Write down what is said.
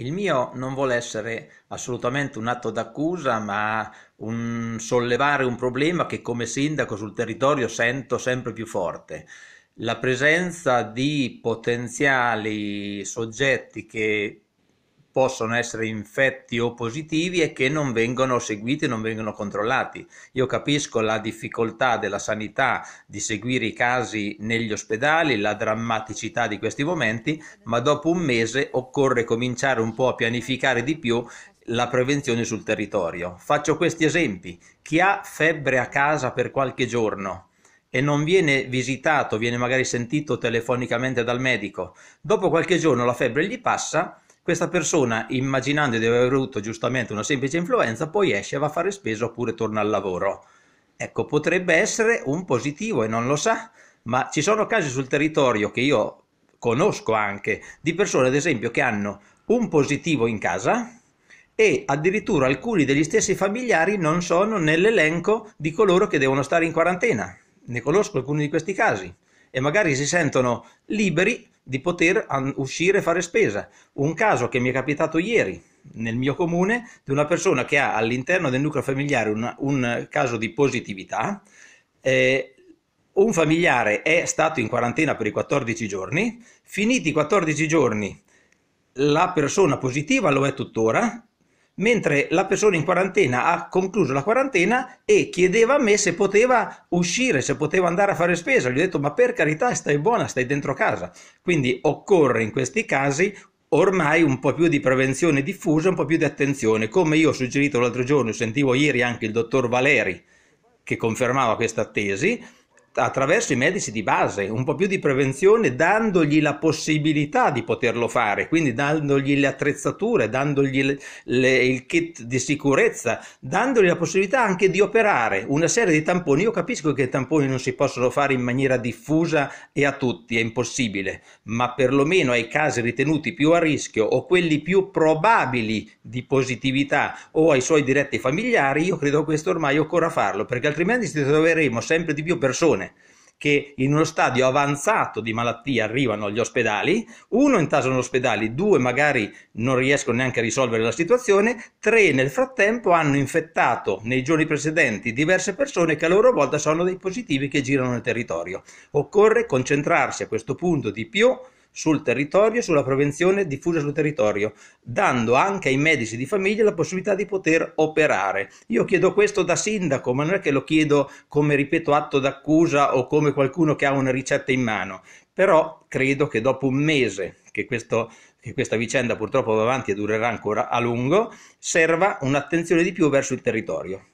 Il mio non vuole essere assolutamente un atto d'accusa, ma un sollevare un problema che come sindaco sul territorio sento sempre più forte. La presenza di potenziali soggetti che possono essere infetti o positivi e che non vengono seguiti, non vengono controllati. Io capisco la difficoltà della sanità di seguire i casi negli ospedali, la drammaticità di questi momenti, ma dopo un mese occorre cominciare un po' a pianificare di più la prevenzione sul territorio. Faccio questi esempi. Chi ha febbre a casa per qualche giorno e non viene visitato, viene magari sentito telefonicamente dal medico, dopo qualche giorno la febbre gli passa questa persona, immaginando di aver avuto giustamente una semplice influenza, poi esce, va a fare spesa oppure torna al lavoro. Ecco, potrebbe essere un positivo e non lo sa, ma ci sono casi sul territorio che io conosco anche di persone, ad esempio, che hanno un positivo in casa e addirittura alcuni degli stessi familiari non sono nell'elenco di coloro che devono stare in quarantena. Ne conosco alcuni di questi casi e magari si sentono liberi di poter uscire e fare spesa. Un caso che mi è capitato ieri nel mio comune di una persona che ha all'interno del nucleo familiare un, un caso di positività. Eh, un familiare è stato in quarantena per i 14 giorni, finiti i 14 giorni la persona positiva lo è tuttora mentre la persona in quarantena ha concluso la quarantena e chiedeva a me se poteva uscire, se poteva andare a fare spesa. Gli ho detto ma per carità stai buona, stai dentro casa. Quindi occorre in questi casi ormai un po' più di prevenzione diffusa, un po' più di attenzione. Come io ho suggerito l'altro giorno, sentivo ieri anche il dottor Valeri che confermava questa tesi, attraverso i medici di base, un po' più di prevenzione dandogli la possibilità di poterlo fare, quindi dandogli le attrezzature, dandogli le, le, il kit di sicurezza, dandogli la possibilità anche di operare una serie di tamponi. Io capisco che i tamponi non si possono fare in maniera diffusa e a tutti, è impossibile, ma perlomeno ai casi ritenuti più a rischio o quelli più probabili di positività o ai suoi diretti familiari, io credo che questo ormai occorra farlo, perché altrimenti ci troveremo sempre di più persone persone che in uno stadio avanzato di malattia arrivano agli ospedali, uno intasano gli ospedali, due magari non riescono neanche a risolvere la situazione, tre nel frattempo hanno infettato nei giorni precedenti diverse persone che a loro volta sono dei positivi che girano nel territorio. Occorre concentrarsi a questo punto di più sul territorio e sulla prevenzione diffusa sul territorio, dando anche ai medici di famiglia la possibilità di poter operare. Io chiedo questo da sindaco, ma non è che lo chiedo come, ripeto, atto d'accusa o come qualcuno che ha una ricetta in mano, però credo che dopo un mese che questo che questa vicenda purtroppo va avanti e durerà ancora a lungo, serva un'attenzione di più verso il territorio.